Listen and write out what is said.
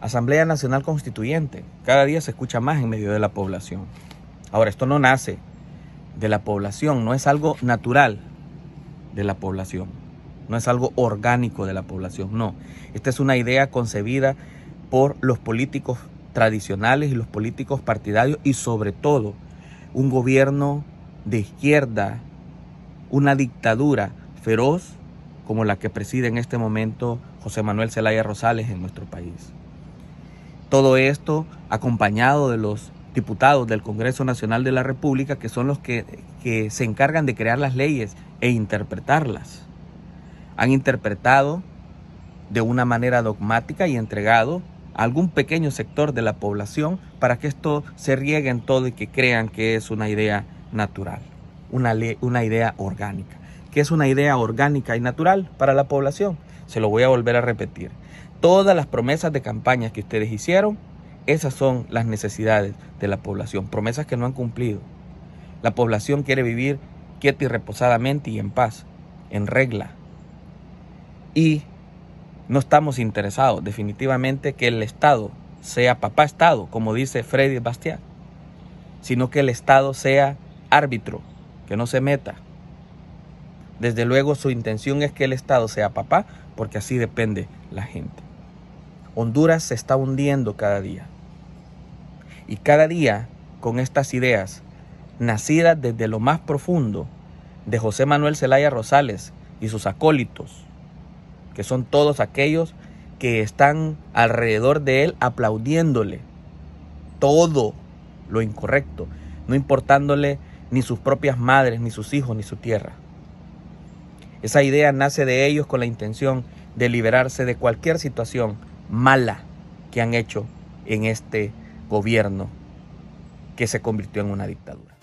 Asamblea Nacional Constituyente. Cada día se escucha más en medio de la población. Ahora, esto no nace de la población, no es algo natural de la población, no es algo orgánico de la población, no. Esta es una idea concebida por los políticos tradicionales y los políticos partidarios y sobre todo un gobierno de izquierda, una dictadura feroz como la que preside en este momento José Manuel Zelaya Rosales en nuestro país. Todo esto acompañado de los diputados del Congreso Nacional de la República, que son los que, se encargan de crear las leyes e interpretarlas. Han interpretado de una manera dogmática y entregado a algún pequeño sector de la población para que esto se riegue en todo y que crean que es una idea natural, una, una idea orgánica. que es una idea orgánica y natural para la población? Se lo voy a volver a repetir todas las promesas de campaña que ustedes hicieron, esas son las necesidades de la población, promesas que no han cumplido. La población quiere vivir quieta y reposadamente y en paz, en regla. Y no estamos interesados definitivamente que el Estado sea papá Estado, como dice Freddy Bastiat, sino que el Estado sea árbitro, que no se meta. Desde luego su intención es que el Estado sea papá, porque así depende la gente. Honduras se está hundiendo cada día. Y cada día con estas ideas, nacidas desde lo más profundo de José Manuel Zelaya Rosales y sus acólitos, que son todos aquellos que están alrededor de él aplaudiéndole todo lo incorrecto, no importándole ni sus propias madres, ni sus hijos, ni su tierra. Esa idea nace de ellos con la intención de liberarse de cualquier situación mala que han hecho en este gobierno que se convirtió en una dictadura.